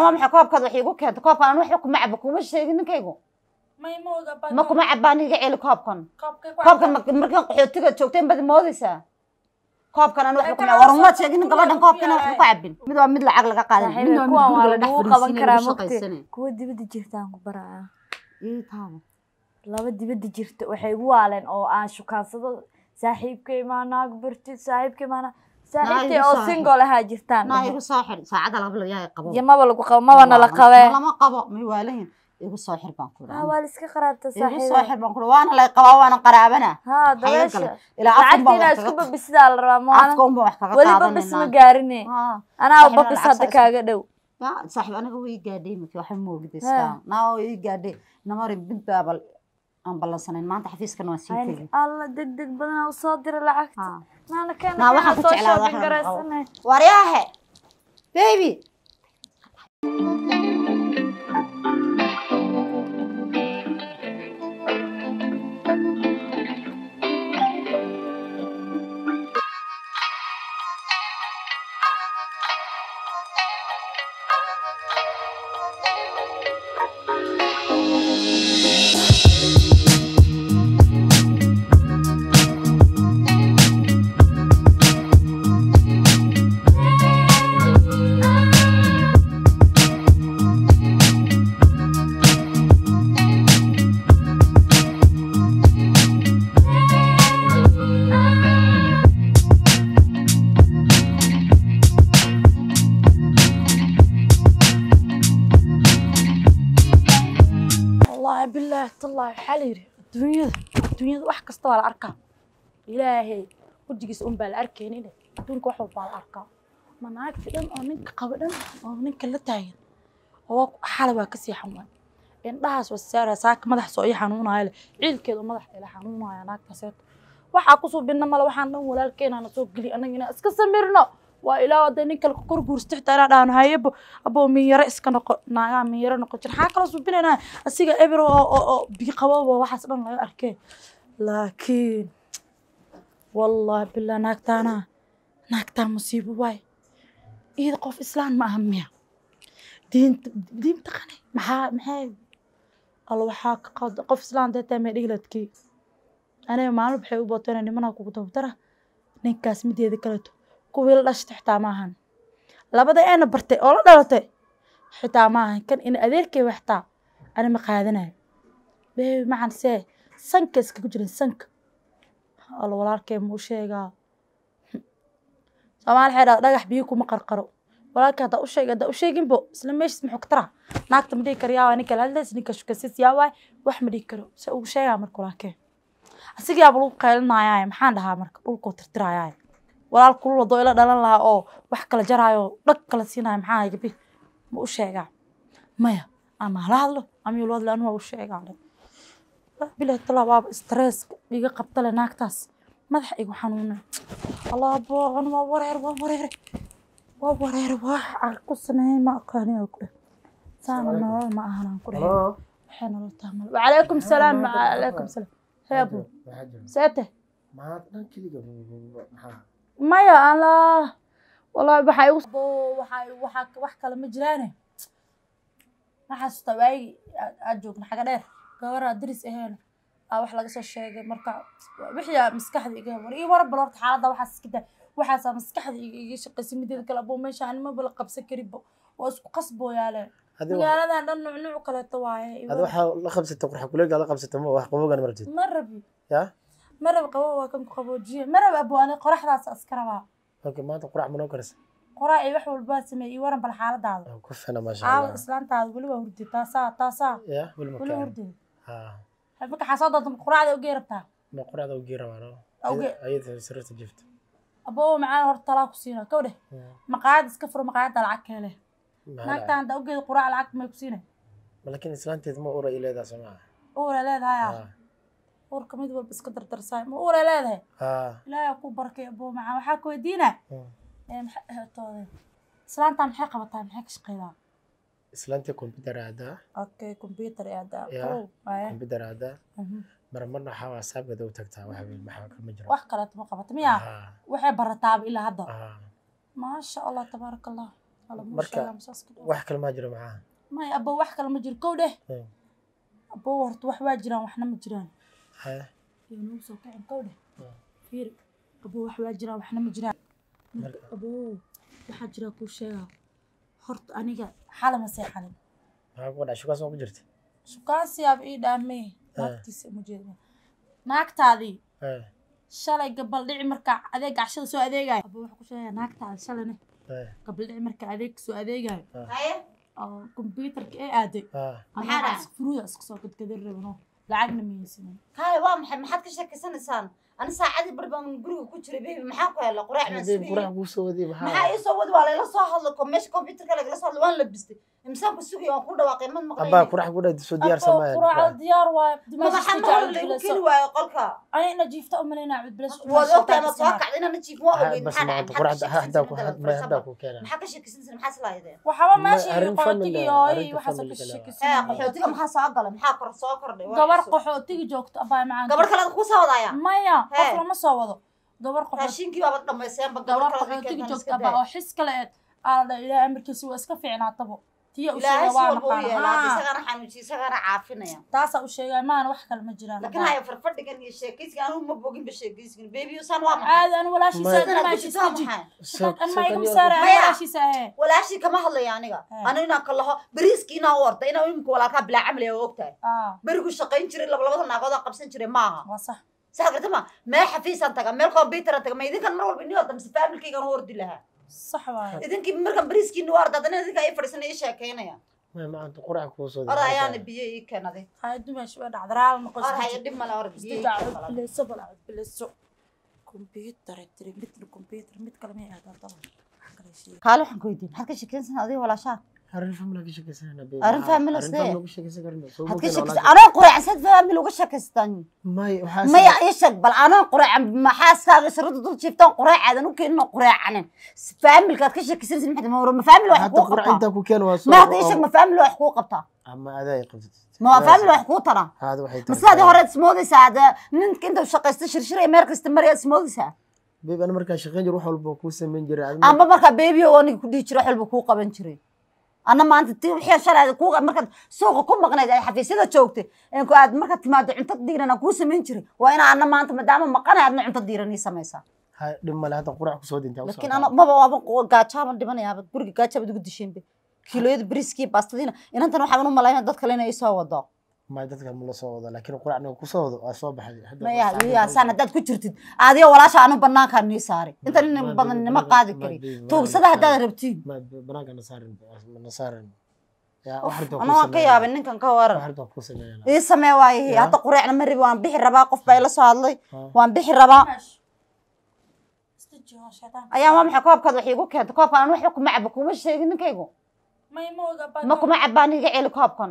ma koobkaad keenta koobkan kuma caba kuma sheegin ma kuma cabaan iga celi koobkan koobkan markaan qaxootiga joogteen baad moodaysaa koobkan an wax kuma war laba dibadda jirta waxay igu waaleen oo aan shukaansado saaxiibkay maanaag bartid saaxiibkay maanaag saaxiibtii oo single ahaa jirtaan ma igu soo xir saacada laba lo qabo yamaba lagu qabo maba la qabe lama qabo may waalahin igu soo xir baan ku dhahay waa iska qaraabta saaxiib igu soo xir baan ku dhahay waana la qaba waana qaraabana ha dabeesha ilaa afka baa isku babisidaa la rabaa ma afka baa wax kaga qaadana wali babis ma gaarine anaa babis hadda kaaga dhow saaxiib aniga way gaadhay markii waxa moogdaysaa naa way gaadhay namar bint aan ballansanayn maanta xafiiskan waa sii tegay alla deg deg badanaa u soo dira lacagta maana ah. keena waxaan ku jeclaa wariyaahe baby wax kasta waa la arkaa ilaahay wajigiisa un baa la arkaynin adduunka wax walbaa la arkaa manaagta dhan oo ninka qaba dhan oo ninka la taagan oo xala waa kasii xanuunay indhahaas waa madaxsa oo ii ciilkeedu madaxa ila xanuunaya naagtaseeto waxaa kusoo binna male waxaan dhan walaalkeenana soo geliy annaga inaan iska samirno waa ilaa hadday nin kale kor guursta xitaa inaa dhahno hayebo aboo minyaro iska noqo naagaa minyaro noqon jir maxaa kaloo subinaynaa asiga eber oo biiqabooba waxaas dhan laga arkeen laakiin wallahi bila naagtaana naagtaa musiibo waay iida qof islaan ma aha miya diinta maxaa maxay alla waxaa qof islaan deetaa mee dhigiladkii aniga maalin waxay u booteen nimana kugu dabdara ninkaas mideeda kaleto kuwii la dhashata xitaa ma ahan labada eena bartay oo la dhalatay xitaa ma ahan kan in adeerkay waxtaa ani ma qaadanayo beebi macan see sanka iska ku jiran sanka alla walaalkay muu sheegaa soomaali waxay dhagax biyo kuma qarqaro walaalka haddaa u sheeg haddaa u isla meeshis maxuu ka naagta ma dhihi karo yaa ninka lahadlays ninka shukasiis yaa wax ma dhihi karo se ugu sheegaa marka walaalkee asiga lagu qaylinayaaye maxaan dhahaa marka dhulkoo tirtirayaaye walaal kulul ila dhalan lahaa oo wax kala jaraayo dhag kala siinaayo maxaa gabi ma u sheegaa maya ama hala hadlo ama yulwadle u sheegaa Ah, bilaa talaa ah, waaba istresska iga qabtale naagtaas madax igu xanuuna alaaboocan waa wareer waa wareere waa wareere waa car ku sameeyey ma aqaaniyaa ku dheh saana nolol ma ahanaan ku dheh waxay nolol taamale wacalaykum salaam wacalaykum salaam heebo seete maya allah wallaahi waxaa igu waxaa waxaa wax kale ma jiraane waxaas tawaagi aad joogna xaga dheer gabaraa daris aheen aa wax laga soo sheegay marka wixiia maskaxda iga war ii war balorta xaalada waxaas iska waxaasa maskaxda iga shaqaysay mideeda kale abo meeshaanimabala qabsan karibba waa isku qasbooyaaleen magaaladan dhan nuuc kaleeto waaye waxaa la qabsata qurxa kuleega la qabsata ma wax qaboogan ma ma rabi ya ma rabi qabo waa kan ku qaboojiye ma rabi abo ani qoraxdaas aska okay maanta qurax ma noo karisa qoraa iyo wax walbaa sameey iyo waran bal xaaladaada oh, ku fina maasha allah islaantaada weli waa hurdi taasaa taasaa ya weli ma hurdi marka xaa soo doonta quraacda ugee rabtaa ma quraacda ugee rabaan ayada sariirta jifta abo macaa hor talaa ku siina kow dheh maqaayad iska furo maqaayadda lacag keele naagtaan haddaa ugeeda quraac lacag may ku siina laakiin islaanteed ma ura ileedahay soo maa ura leedahay urka mid walba iska dardarsaay ma ura leedahay ilaahay ku barkay abo macaa waxaa ku weydiina islaantaan maxay qabataa maxay ka shaqeydaa islantii computer aadaa okay computer aadaa qow oh, eh. computer aadaa mhm. marmarna waxaa waasaabgeeda u tagtaa wax maxaa kama jiro wax kale ma qabato miya waxay barataaba ilaa hadda maasha allah tabaaraka allah marka wax kale maa jiro maxaa may abo wax kale ma jiro kow dheh abo horta wax waa jiraan waxna ma jiraan yanuu kacin kow dheh fiir abo wax waa jiraan waxna ma jiraan abo waxaa jiraa kuu sheegaa horta aniga xalama seexanin shukaansiyaab ii dhaamey naagtiisa mujeeda naagtaadii shalay gabaldhici markaa adeeg cashada soo adeegayo aba waxaa ku sheegaya naagtaadi shalayne gabaldhici markaa adeeg soo adeegayo oo kombyuutarka ee aaday furuuda iska soo gadgadin rabano lacagna miyaysanin kaayo waa maxay maxaad ka sheekaysanaysaan ana saacadii bar baan guriga ku jiray bebi maxaa ku hela qoraaxmaxaa iisoo wadi waa layla soo hadla ko meesha computerka lagala soo hadla waan labistay imsaan ku waan ku dhawaaqay mad maqlaabaa diyaar samaya waayo maxaa mahal lagu jiifta u malaynaa cud bilas jiif maxaa dhacay qurax hadda maxaa ka waxaba meesha maxaa soo galay maxaa kor soo kordhay gabar qaxootiga joogto abaa gabar kale ku soo wadaya maya mm qof lama soo wado gabar qoftigi joogtaba xis kale eed aala ilaah amarkiisa waa iska fiicnaatabo tiya u sheegaa maana wax kale ma jiraan walaashii kama hadlaya aniga ani inaan ka laho inaa u orda inaa imika walaalkaa bilaa camli berigu shaqayn jiray labalabada naagoodaa qabsan jiray maaha saartama meel xafiisan taga meel combyuteran taga ma idinkan mar walba inii orda mise faamilkaygan u ordi lahaa sax waay idinkii markan bariiskiina u ordad anina idinkaa ii fadhiisana ii sheekaynaya may maanta qurac kuu soo or ayaana biyo ii keenaday haya dumash waa dhacda raal noqon or haya dhib mala or biyobileyso bal aad bileyso combyuter tiri mid combyuter mid kale may aadaan dalan kaale waxaan ku weydiin halka sheekaynsan adiga walaashaa anoo qureecansaad faami lagu shakistan maya ii bal anoo qureecan maxaaskaaga sharada dul jiiftaan qureecaadan u keenino qureecanin faamilkaad ka shakisanaysid maxaad ma hadda wax kuu qabtaa ma wax kuu tara maskaadi horead ismoodaysaa ninka inta shaqaysta shirshiraya meel kasta marayaad ismoodaysaa beeb ana markaa shaqeyn jir wax walba kuu samayn jiray amba markaa beebiyo aniga ku dhihi jira wax walba kuu qaban jiray ana maanta ti wixii shalayda ku markaad suuqa ku maqnayd ay xafiisyada joogtay enku aad markaad timaado cunto diiranaa kuu samayn jiray waa inaa ana maanta maadaama maqanay adna cunto diiran ii samaysaa dhib male maba waaba gaajaaban dhibanayaaba guriga gaajaabaad ugu disheenba kiloyada beriskii baastadiina inantan waxaaban u malaynaya dad kale inay isoo wado may dadka mala soo wado laakiin qura aniga kusoo wado waa soo baxday saan haddaad ku jirtid aadiyo walaasha anu banaankaa nii saari inta nin nima qaadi kari tuugsada haddaad rabtiin banaanka nasaarin ka yaabay ninkan ka waran ii samee waayahe hadda qureecna ma rabi waan bixi rabaa qof baa ila soo hadlay waan bixi rabaa ayaa waa maxay koobkaad wax iigu keentay koobkaan wax kuma cabo kuma sheegin ninkaygu ma kuma cabaan iga celi koobkan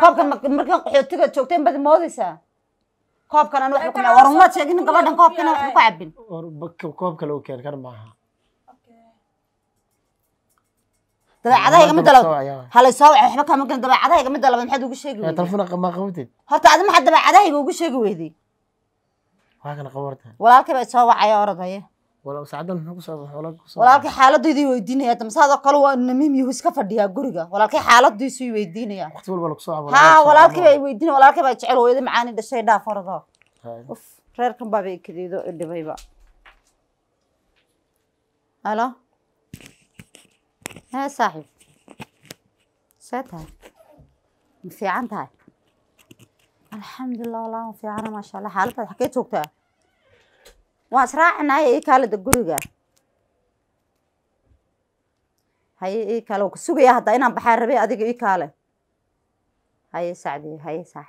koobkan markaan qaxootiga joogteen badi moodaysaa koobkan aan war umaad sheegin gabadhan koobkan waxba ku cabin koob kale u keen kar maaha dabeecadaha igama dalabad halaysoo waxa waxba kama garan dabeecadaha igama dalabad maxaad ugu sheegi weyday telefoon horta adi maxaad dabeecadaha ugu sheegi weyday waa kana qabarta walaalkay bay soo wacaya orodaya walaalkay xaaladaydu i weydiinaya adama saadoo kale waa namiim iska fadhiyaa guriga walaalkay xaaladaysu i weydiinaya ha walaalkayba i weydiinaya walaalkay baa jecel hooyada macaani dhashay dhaaf uf reerkan baaba ikadiido idhibayba halo ha saaxiib see tahay ma fiican tahay alxamdulilah walaa ma fiicana maasha allah xaaladdaad xagee joogtaa waa israacinahay ikaalada guriga haye ikale waa kusugaya haddaa inaan baxaa rabay adiga ikaale haye sacdi haye sax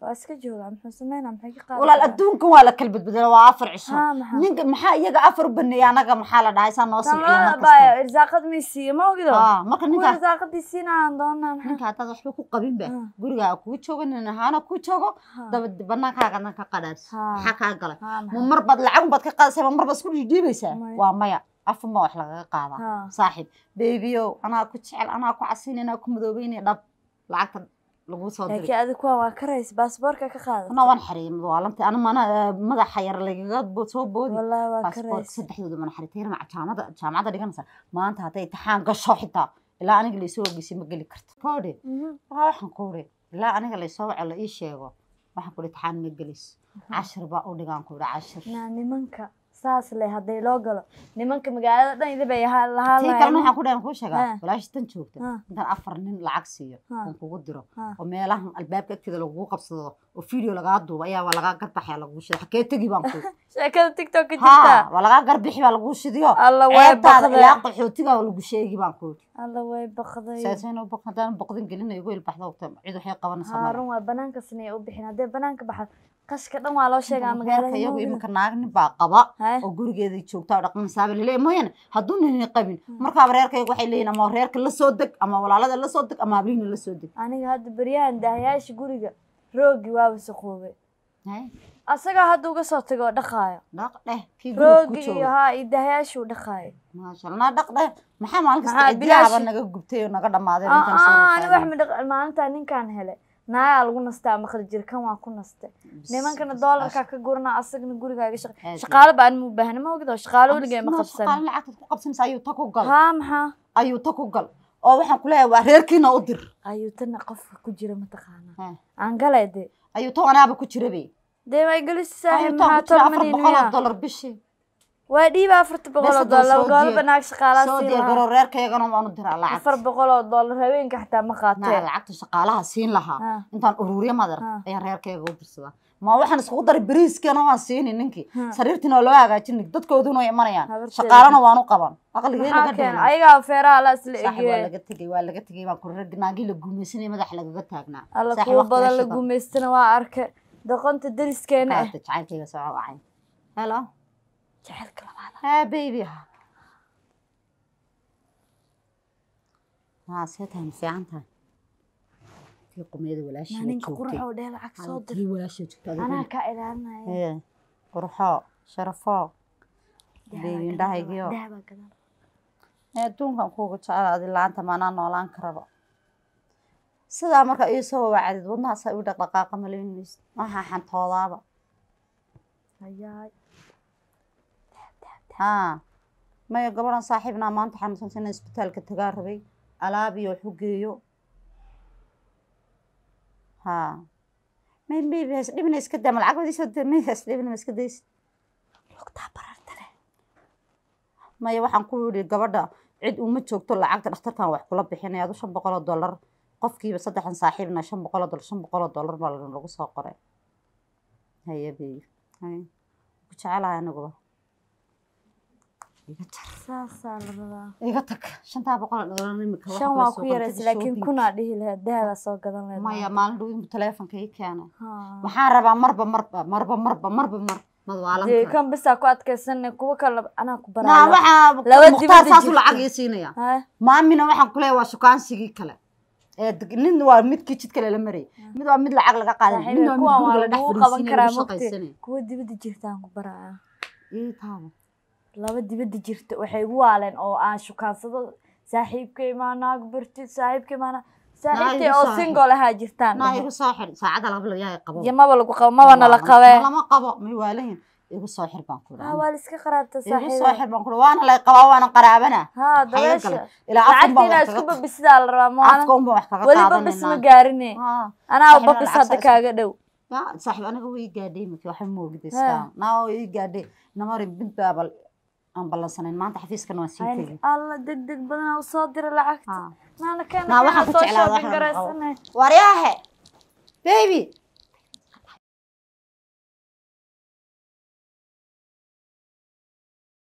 waa iska jooga muxuu sameynaa maxay ka walaal adduunkan waa la kala badbadala waa afar cisho ah, ninka maxaa iyaga afar u baneeya anaga maxaa la dhahay saa noo samciya irsaaqad may siiya ma ogido ah, marka irsaaqadii siinaan doonaa ninka haddaad waxba ku qabin ba ah. gurigaaga kuu joogo nin ahaana ku joogo dabad banaankaagana ka qadhaadis maxaa kaa galay ma marbaad lacag baad ka qaadaysaa ma marbaad isku dhiidhiibaysaa waa maya afun wax lagaga qaadaa saaxiib beebiyow anaa ku jecel anaa ku casin anaa ku madoobeynaya dhab lacagta lagu soo diray laakiin adi kuwan waa ka rays baasaboorka ka qaada ana waan xariyay madwaalantii ana mana eh, madaxa yar lagaga soo boodi wallahi waa ka rays saddexdooda mana xaritay ma jaamacada jaamacada dhiganaysa maanta hadday imtixaan gasho xitaa ilaa aniga laysoo ogeysay ma geli karto koodhe mhm. waa waxaan kuuri ilaa aniga laysoo waco la ii sheego waxaan kuhi imtixaan ma gelis mhm. cashir baa u dhigaan kuhi cashir naa nimanka saas leh hadday loo galo nimanka magaalada dhan idabay ah. ah. afar nin lacag siiyo ah. aan kugu diro oo meelahan albaabka agteeda lagugu qabsado oo video lagaa duuba ayaa waa lagaa garbaxi lagu shida xakee lagu shidiyo ceebtaada ilaa qashka dhan waa loo sheegaa magaaladayagu iminka naagni baa qaba oo gurigeeday joogta oo dhaqanaysaaba laleeya mooyaane hadduu nini qabin hmm. markaaba reerkayagu waxay leeyihin ama reerka lasoo deg ama walaalada lasoo deg ama hablihina lasoo deg aniga hadda beryahan daahayaasha guriga roogi waaba saqoobay asagaa hadda uga soo tago oo dhaqaayo roogi iyo haa iyo daahayaashuu dhaqaayo maashallah dhaq dheh maxaa maalinkasta cidyaaba naga gubtay oo naga dhammaaday ani ah, ah, wax dhaq maalintaa ninkaan helay naagaa lagu nasta ama qaljirkan waan ku naste nimankana doolarkaa ka gurana asagna gurigaaga shaqaale baan ma ubaahna ma ogid oo shaqaale weligee ma qabsan shaqaale lacagtaad ku qabsanaysa ayuu ku gal maxaa ayuu ta ku gal oo waxaan ku leeyahay waa reerkiina u dir ayuu tana qofka ku jira mataqaanaa aan galay dee ayuu ta anaaba ku jirabe dee way gelisi saaxiib maxaa tolmanin dollar bishii waa dhiiba afarta boqol oo doolar goolo banaag shaqaalaha soo diya garoo reerkaygana waanu diraa lacag afar boqol oo doolar haweenka xataa ma qaateen lacagta shaqaalaha siin lahaa intaan ururiyo madar ayaan reerkayga u dirsadaa ma waxaan iskugu daray beriiskana waan siinin ninkii sariirtiina waa loo hagaajin dadkooduna way imanayaan shaqaalana waanu qaban ayagaa feeraha la isla egeelaga tegay waa laga tegay baan kurnaagii la guumaysanay madaxa lagaga taagnaa alla kuwa badan la guumaystana waa arka doqonta dariskeena ah jacaylkayga soo cawacayn helo jecelka labaada haa baby ha haa sharafoo baby indhahaygiyo adduunkan kuuga jecela adi la-aanta ma noolaan karaba sidaa marka ii soo wacdid wadnahaasa igu dhaqdhaqaaqa malin maysid maaha xantoodaaba haa maya gabadhan saaxiibnaa maanta xanuunsansan isbitaalka tagaa rabay alaabiyo wax u geeyo haa maymbs dhibna iska daa malacagdisodmsdhibna iska daysid logtaa barartale maya waxaan ku yidhi gabadha cid uma joogto lacagta dhakhtarkan wax kula bixinaya adu shan boqoloo dollar qofkiiba saddexan saaxiibna shan boqolo dollar shan boqoloo dollar baa lagu soo qoray hayabe jecelaha aniguba iga tag shantaa boqolshan waa ku yarays laakiin waxaan rabaa marba marba marba marba marba mar kan bisaa ku adkaysane kuwa kale maamina waxaan ku leeya waa shukaansigii kale nin waa midkii jidka lala marayay mid waa mid lacag laga qaaday laba dibadda jirta waxay igu waaleen oo aan shukaansado saaxiibkay maa naag bartid saaxiibkay maana saaxiibkay oo single ahaa jirtaan maa igu soo xir saacada yamaba lagu qabo maba nala qabee lama qabo ma gaarine anaa babis hadda kaaga dhow aan ballansanayn maanta xafiiskan waa sii tegi alla deg deg badanaa u soo dira lacagta ah. maana keenaa waxaan ku jeclaa waryahe baby